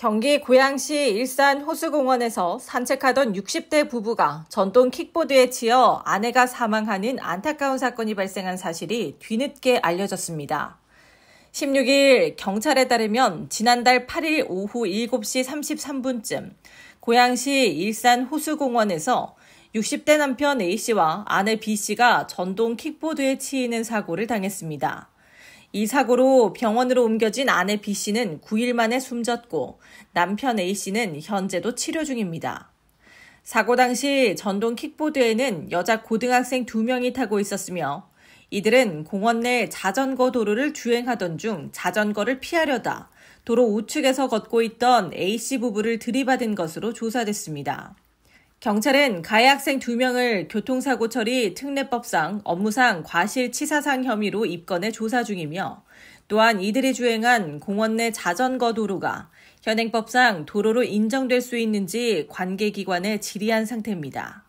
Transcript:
경기 고양시 일산 호수공원에서 산책하던 60대 부부가 전동 킥보드에 치여 아내가 사망하는 안타까운 사건이 발생한 사실이 뒤늦게 알려졌습니다. 16일 경찰에 따르면 지난달 8일 오후 7시 33분쯤 고양시 일산 호수공원에서 60대 남편 A씨와 아내 B씨가 전동 킥보드에 치이는 사고를 당했습니다. 이 사고로 병원으로 옮겨진 아내 B씨는 9일 만에 숨졌고 남편 A씨는 현재도 치료 중입니다. 사고 당시 전동 킥보드에는 여자 고등학생 2명이 타고 있었으며 이들은 공원 내 자전거 도로를 주행하던 중 자전거를 피하려다 도로 우측에서 걷고 있던 A씨 부부를 들이받은 것으로 조사됐습니다. 경찰은 가해 학생 2명을 교통사고 처리 특례법상 업무상 과실치사상 혐의로 입건해 조사 중이며 또한 이들이 주행한 공원 내 자전거 도로가 현행법상 도로로 인정될 수 있는지 관계기관에 질의한 상태입니다.